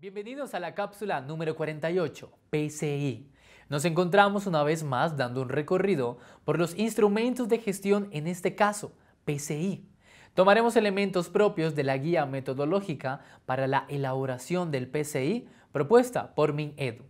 Bienvenidos a la cápsula número 48, PCI. Nos encontramos una vez más dando un recorrido por los instrumentos de gestión, en este caso, PCI. Tomaremos elementos propios de la guía metodológica para la elaboración del PCI propuesta por MinEdu.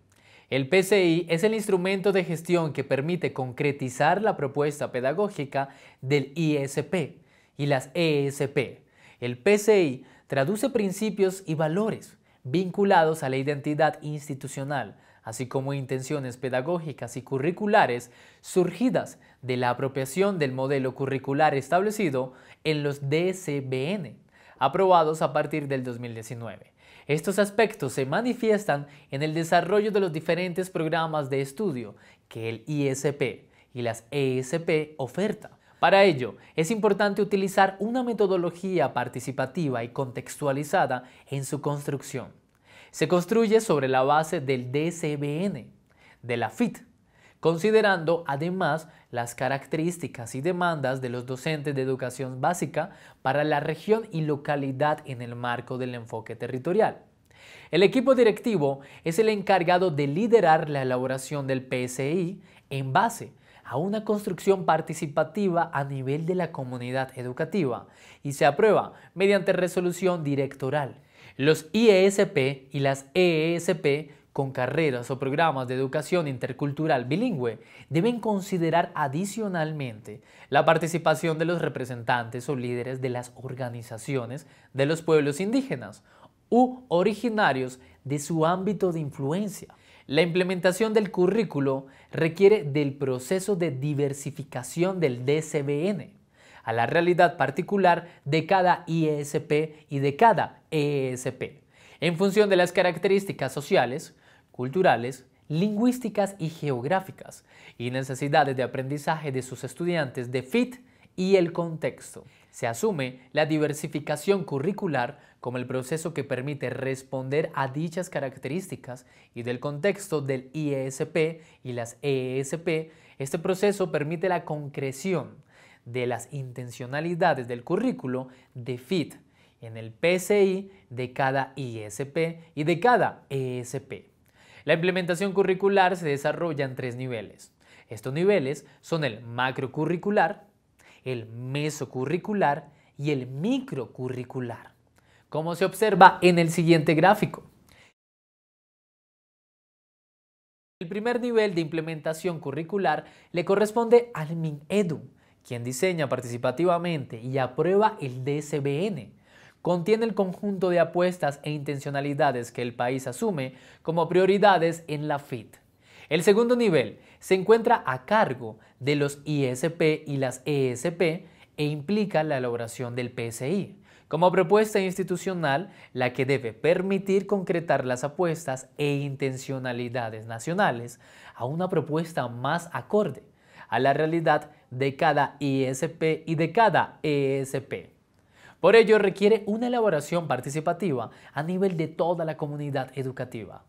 El PCI es el instrumento de gestión que permite concretizar la propuesta pedagógica del ISP y las ESP. El PCI traduce principios y valores vinculados a la identidad institucional, así como intenciones pedagógicas y curriculares surgidas de la apropiación del modelo curricular establecido en los DCBN, aprobados a partir del 2019. Estos aspectos se manifiestan en el desarrollo de los diferentes programas de estudio que el ISP y las ESP oferta para ello, es importante utilizar una metodología participativa y contextualizada en su construcción. Se construye sobre la base del DCBN, de la FIT, considerando además las características y demandas de los docentes de educación básica para la región y localidad en el marco del enfoque territorial. El equipo directivo es el encargado de liderar la elaboración del PSI en base a una construcción participativa a nivel de la comunidad educativa y se aprueba mediante resolución directoral. Los IESP y las EESP con carreras o programas de educación intercultural bilingüe deben considerar adicionalmente la participación de los representantes o líderes de las organizaciones de los pueblos indígenas u originarios de su ámbito de influencia la implementación del currículo requiere del proceso de diversificación del DCBN a la realidad particular de cada IESP y de cada ESP, e en función de las características sociales, culturales, lingüísticas y geográficas, y necesidades de aprendizaje de sus estudiantes de FIT y el contexto. Se asume la diversificación curricular como el proceso que permite responder a dichas características y del contexto del ISP e y las ESP. E este proceso permite la concreción de las intencionalidades del currículo de FIT en el PCI de cada ISP e y de cada ESP. La implementación curricular se desarrolla en tres niveles. Estos niveles son el macrocurricular, el mesocurricular y el microcurricular, como se observa en el siguiente gráfico. El primer nivel de implementación curricular le corresponde al MinEdu, quien diseña participativamente y aprueba el DSBN. Contiene el conjunto de apuestas e intencionalidades que el país asume como prioridades en la FIT. El segundo nivel se encuentra a cargo de los ISP y las ESP e implica la elaboración del PSI, como propuesta institucional la que debe permitir concretar las apuestas e intencionalidades nacionales a una propuesta más acorde a la realidad de cada ISP y de cada ESP. Por ello requiere una elaboración participativa a nivel de toda la comunidad educativa.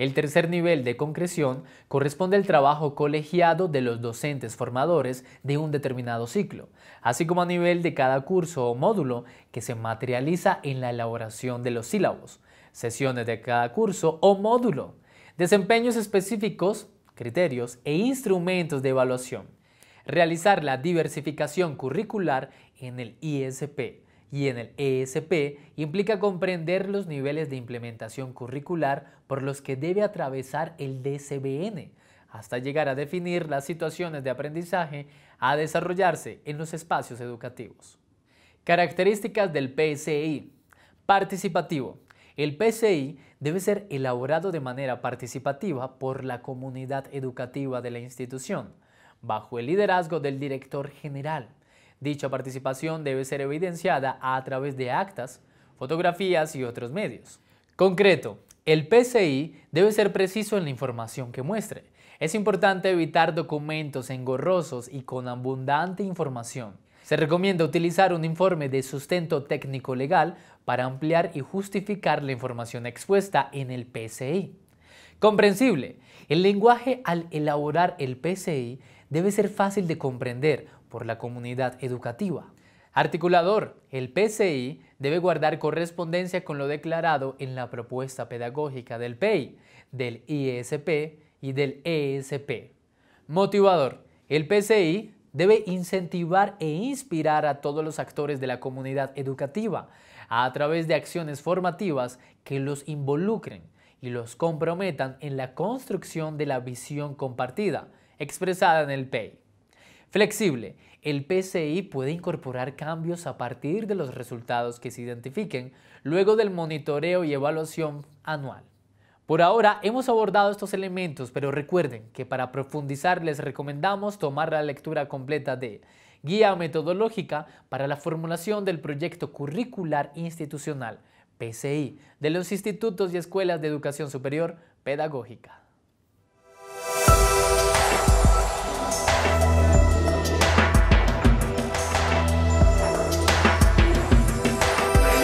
El tercer nivel de concreción corresponde al trabajo colegiado de los docentes formadores de un determinado ciclo, así como a nivel de cada curso o módulo que se materializa en la elaboración de los sílabos, sesiones de cada curso o módulo, desempeños específicos, criterios e instrumentos de evaluación. Realizar la diversificación curricular en el ISP y en el ESP implica comprender los niveles de implementación curricular por los que debe atravesar el DCBN, hasta llegar a definir las situaciones de aprendizaje a desarrollarse en los espacios educativos. Características del PCI Participativo. El PCI debe ser elaborado de manera participativa por la comunidad educativa de la institución, bajo el liderazgo del director general Dicha participación debe ser evidenciada a través de actas, fotografías y otros medios. Concreto, el PCI debe ser preciso en la información que muestre. Es importante evitar documentos engorrosos y con abundante información. Se recomienda utilizar un informe de sustento técnico legal para ampliar y justificar la información expuesta en el PCI. Comprensible. El lenguaje al elaborar el PCI debe ser fácil de comprender, por la comunidad educativa. Articulador, el PCI debe guardar correspondencia con lo declarado en la propuesta pedagógica del PEI, del ISP e y del ESP. E Motivador, el PCI debe incentivar e inspirar a todos los actores de la comunidad educativa a través de acciones formativas que los involucren y los comprometan en la construcción de la visión compartida expresada en el PEI. Flexible. El PCI puede incorporar cambios a partir de los resultados que se identifiquen luego del monitoreo y evaluación anual. Por ahora hemos abordado estos elementos, pero recuerden que para profundizar les recomendamos tomar la lectura completa de Guía metodológica para la formulación del proyecto curricular institucional PCI de los institutos y escuelas de educación superior pedagógica.